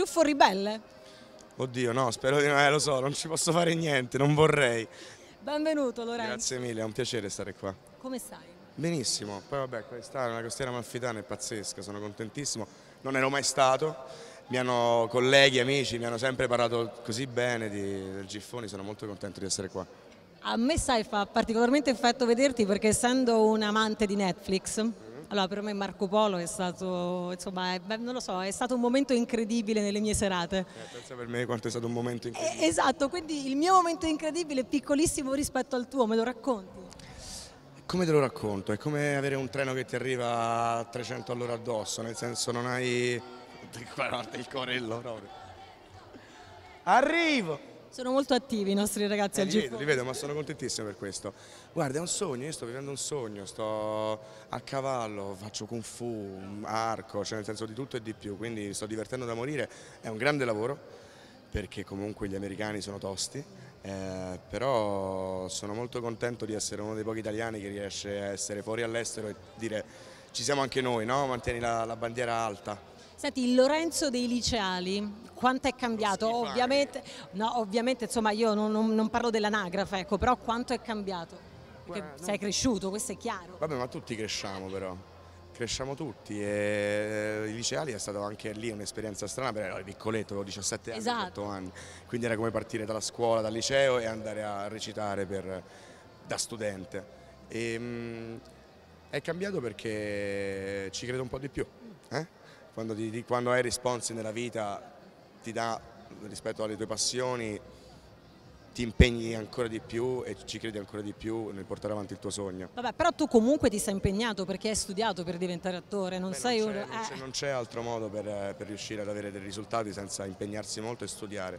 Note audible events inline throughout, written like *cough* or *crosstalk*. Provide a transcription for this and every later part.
Ciuffo ribelle? Oddio, no, spero di no, eh, lo so, non ci posso fare niente, non vorrei. Benvenuto Lorenzo. Grazie mille, è un piacere stare qua. Come stai? Benissimo, poi vabbè, questa è una costiera malfitana, è pazzesca, sono contentissimo, non ero mai stato, mi hanno colleghi, amici, mi hanno sempre parlato così bene di, del Giffoni, sono molto contento di essere qua. A me sai fa particolarmente effetto vederti perché essendo un amante di Netflix allora, per me Marco Polo è stato, insomma, è, non lo so, è stato un momento incredibile nelle mie serate. Eh, pensa per me quanto è stato un momento eh, incredibile. Eh, esatto, quindi il mio momento incredibile è piccolissimo rispetto al tuo, me lo racconti? Come te lo racconto? È come avere un treno che ti arriva a 300 all'ora addosso, nel senso non hai... Guarda *laughs* il corello proprio. Arrivo! Sono molto attivi i nostri ragazzi eh, al g Li vedo, ma sono contentissimo per questo. Guarda, è un sogno, io sto vivendo un sogno, sto a cavallo, faccio kung fu, arco, cioè nel senso di tutto e di più, quindi sto divertendo da morire. È un grande lavoro perché comunque gli americani sono tosti, eh, però sono molto contento di essere uno dei pochi italiani che riesce a essere fuori all'estero e dire ci siamo anche noi, no? mantieni la, la bandiera alta. Senti, Lorenzo dei Liceali, quanto è cambiato? Ovviamente, no, ovviamente insomma, io non, non, non parlo dell'anagrafe, ecco, però quanto è cambiato? Perché Guarda, sei no. cresciuto, questo è chiaro. Vabbè, ma tutti cresciamo però. Cresciamo tutti e eh, i liceali è stata anche lì un'esperienza strana perché ero piccoletto, avevo 17 anni, esatto. anni, quindi era come partire dalla scuola, dal liceo e andare a recitare per, da studente. E, ehm, mh, è cambiato perché ci credo un po' di più. Eh? quando, ti, quando hai responsi nella vita ti dà rispetto alle tue passioni ti impegni ancora di più e ci credi ancora di più nel portare avanti il tuo sogno. Vabbè, però tu comunque ti sei impegnato perché hai studiato per diventare attore, non Beh, sei eh. non c'è, eh. altro modo per, per, riuscire ad avere dei risultati senza impegnarsi molto e studiare.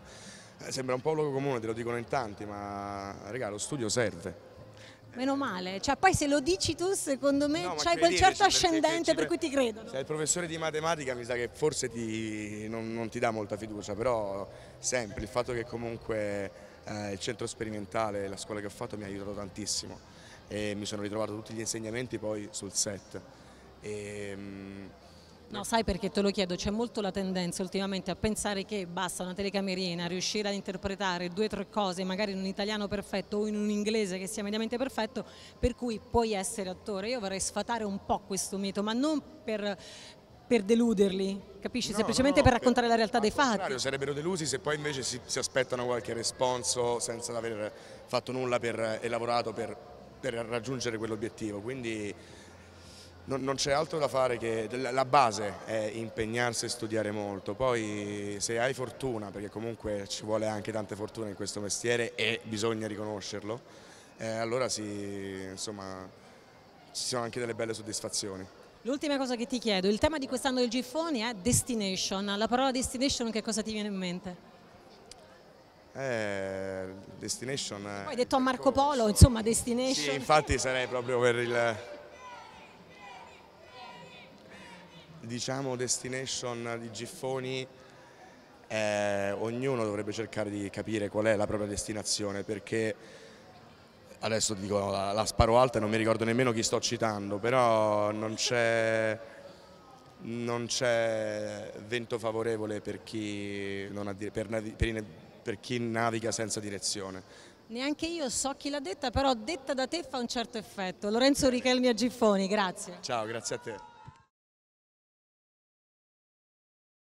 Eh, sembra un po' un luogo comune, te lo dicono in tanti, ma regà, lo studio serve. Meno male, cioè, poi se lo dici tu secondo me no, c'hai quel certo cioè, ascendente per cui ti credono. Sei il professore di matematica mi sa che forse ti, non, non, ti dà molta fiducia, però sempre il fatto che comunque eh, il centro sperimentale, la scuola che ho fatto mi ha aiutato tantissimo e mi sono ritrovato tutti gli insegnamenti poi sul set. E, ehm, mh, No, sai perché te lo chiedo, c'è molto la tendenza ultimamente a pensare che basta una telecamerina, riuscire ad interpretare due o tre cose, magari in un italiano perfetto o in un inglese che sia mediamente perfetto, per cui puoi essere attore. Io vorrei sfatare un po' questo mito, ma non per, per deluderli, capisci? No, Semplicemente no, no, per raccontare per, la realtà dei fatti. Sarebbero delusi se poi invece si, si aspettano qualche responso senza aver fatto nulla per, e lavorato per, per raggiungere quell'obiettivo. Quindi non, non c'è altro da fare che la base è impegnarsi e studiare molto, poi se hai fortuna, perché comunque ci vuole anche tante fortune in questo mestiere e bisogna riconoscerlo, eh, allora si, insomma, ci sono anche delle belle soddisfazioni. L'ultima cosa che ti chiedo, il tema di quest'anno del Giffoni è destination, la parola destination che cosa ti viene in mente? Eh, destination... Poi hai detto a Marco Polo, insomma destination... Sì, infatti sarei proprio per il diciamo destination di Giffoni eh, ognuno dovrebbe cercare di capire qual è la propria destinazione perché adesso dico la, la sparo alta e non mi ricordo nemmeno chi sto citando però non c'è non c'è vento favorevole per chi, per, per, per chi, naviga senza direzione. Neanche io so chi l'ha detta, però detta da te fa un certo effetto. Lorenzo Richelmi a Giffoni, grazie. Ciao, grazie a te.